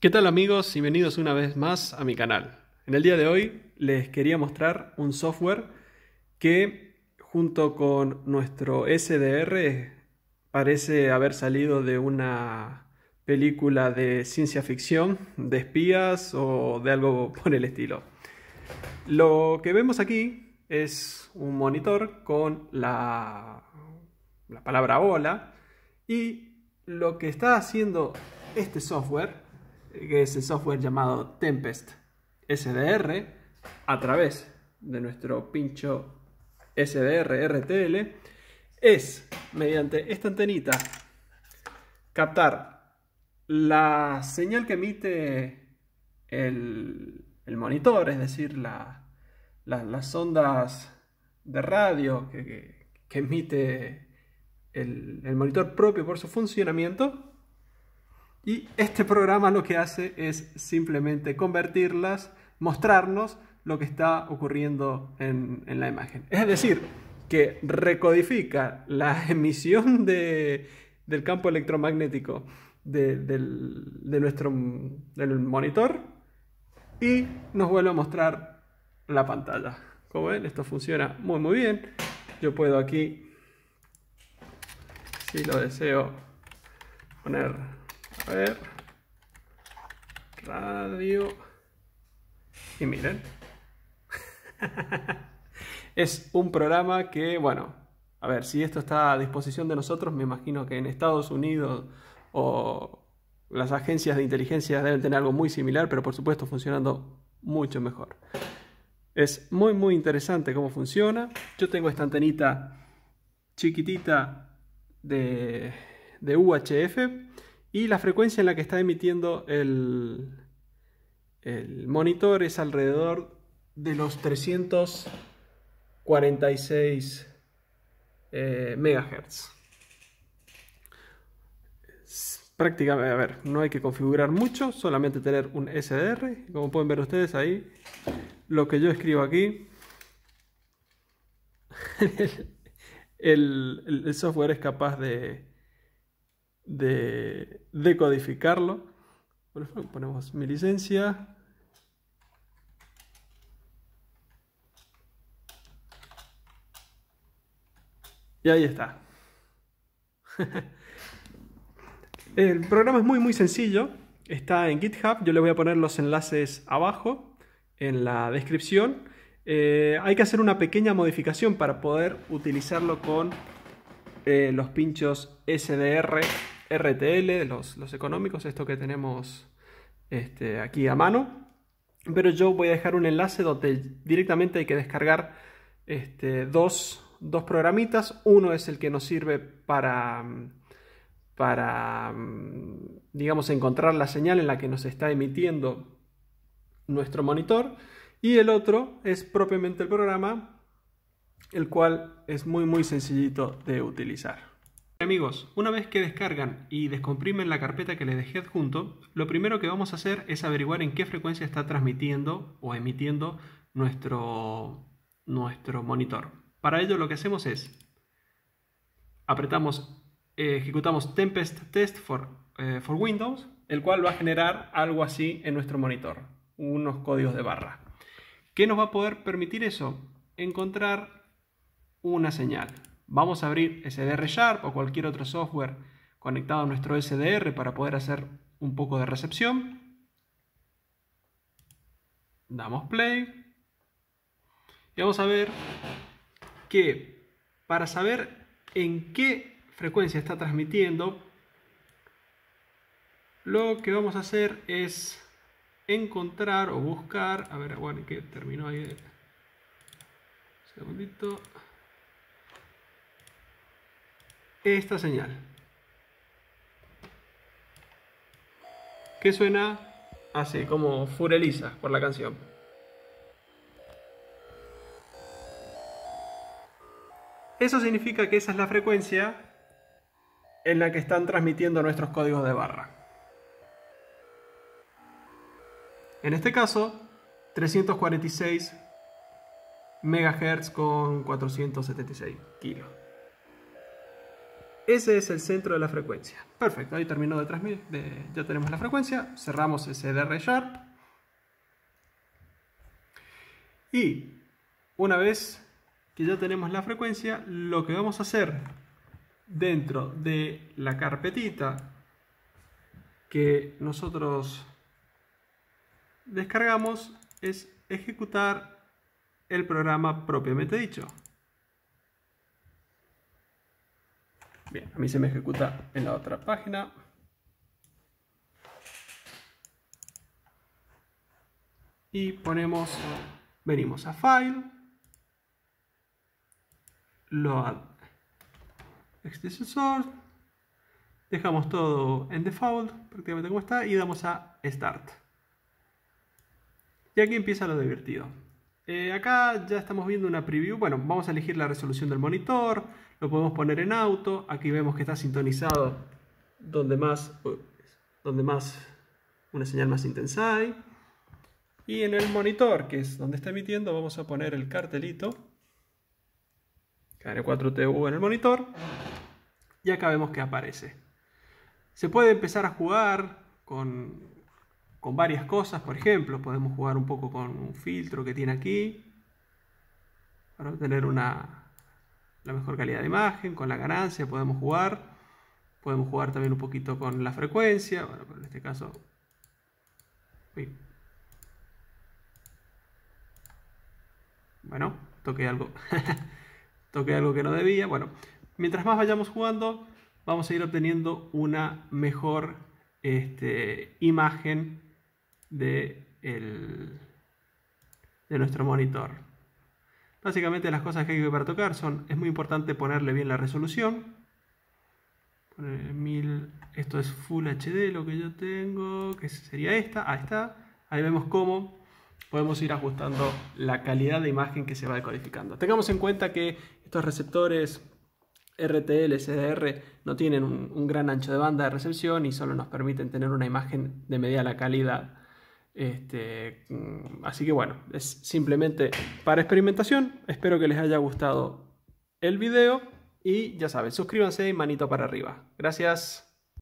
¿Qué tal amigos? Bienvenidos una vez más a mi canal. En el día de hoy les quería mostrar un software que junto con nuestro SDR parece haber salido de una película de ciencia ficción, de espías o de algo por el estilo. Lo que vemos aquí es un monitor con la, la palabra hola y lo que está haciendo este software, que es el software llamado Tempest SDR, a través de nuestro pincho SDR RTL, es mediante esta antenita captar la señal que emite el, monitor, es decir, las ondas de radio que emite el, monitor propio por su funcionamiento. Y este programa lo que hace es simplemente convertirlas, mostrarnos lo que está ocurriendo en, la imagen. Es decir, que recodifica la emisión del campo electromagnético del, nuestro del monitor y nos vuelve a mostrar la pantalla. Como ven, esto funciona muy muy bien. Yo puedo aquí si lo deseo poner, a ver, radio, y miren, es un programa que, bueno, a ver, si esto está a disposición de nosotros, me imagino que en Estados Unidos o las agencias de inteligencia deben tener algo muy similar, pero por supuesto funcionando mucho mejor. Es muy muy interesante cómo funciona. Yo tengo esta antenita chiquitita de, UHF y la frecuencia en la que está emitiendo el, el monitor es alrededor de los 346 eh, Megahertz MHz. Prácticamente, a ver, no hay que configurar mucho, solamente tener un SDR. Como pueden ver ustedes ahí, lo que yo escribo aquí el, software es capaz de, de decodificarlo. ponemos mi licencia. Y ahí está. El programa es muy muy sencillo. Está en GitHub. Yo le voy a poner los enlaces abajo en la descripción. Eh, hay que hacer una pequeña modificación para poder utilizarlo con eh, los pinchos SDR, RTL, los, económicos, esto que tenemos este, aquí a mano. Pero yo voy a dejar un enlace donde directamente hay que descargar este, dos, dos, programitas. Uno es el que nos sirve para, para, digamos, encontrar la señal en la que nos está emitiendo nuestro monitor y el otro es propiamente el programa, el cual es muy muy sencillito de utilizar. Amigos, una vez que descargan y descomprimen la carpeta que les dejé adjunto, lo primero que vamos a hacer es averiguar en qué frecuencia está transmitiendo o emitiendo nuestro, nuestro monitor. Para ello lo que hacemos es, apretamos, eh, ejecutamos Tempest Test eh, for Windows, el cual va a generar algo así en nuestro monitor, unos códigos de barra. ¿Qué nos va a poder permitir eso? Encontrar una señal. Vamos a abrir SDR Sharp o cualquier otro software conectado a nuestro SDR para poder hacer un poco de recepción. Damos play. Y vamos a ver que para saber en qué frecuencia está transmitiendo, lo que vamos a hacer es encontrar o buscar. A ver, bueno, que terminó ahí. Un segundito. Esta señal. Que suena así, como Fureliza por la canción. Eso significa que esa es la frecuencia en la que están transmitiendo nuestros códigos de barra. En este caso, 346 megahertz con 476 kilos. Ese es el centro de la frecuencia. Perfecto, ahí terminó de transmitir. ya tenemos la frecuencia. Cerramos ese DR Sharp. Y una vez que ya tenemos la frecuencia, lo que vamos a hacer dentro de la carpetita que nosotros descargamos es ejecutar el programa propiamente dicho. Bien, a mí se me ejecuta en la otra página. Y ponemos, venimos a File, Load Extension Source, dejamos todo en default, prácticamente como está, y damos a Start. Y aquí empieza lo divertido. Eh, acá ya estamos viendo una preview. Bueno, vamos a elegir la resolución del monitor. Lo podemos poner en auto. Aquí vemos que está sintonizado donde más, donde más una señal más intensa hay. Y en el monitor, que es donde está emitiendo, vamos a poner el cartelito. kr 4TV en el monitor. Y acá vemos que aparece. Se puede empezar a jugar con con varias cosas, por ejemplo, podemos jugar un poco con un filtro que tiene aquí para obtener una, la mejor calidad de imagen, con la ganancia podemos jugar, podemos jugar también un poquito con la frecuencia, bueno, en este caso... Bueno, toqué algo. toqué algo que no debía. Bueno, mientras más vayamos jugando, vamos a ir obteniendo una mejor este, imagen de, de nuestro monitor. Básicamente las cosas que hay que para tocar son, es muy importante ponerle bien la resolución. Poner esto es Full HD lo que yo tengo, que sería esta, ahí está. Ahí vemos cómo podemos ir ajustando la calidad de imagen que se va decodificando. Tengamos en cuenta que estos receptores RTL, CDR no tienen un, gran ancho de banda de recepción y solo nos permiten tener una imagen de la calidad. Este, así que bueno, es simplemente para experimentación. Espero que les haya gustado el video y ya saben, suscríbanse y manito para arriba. Gracias.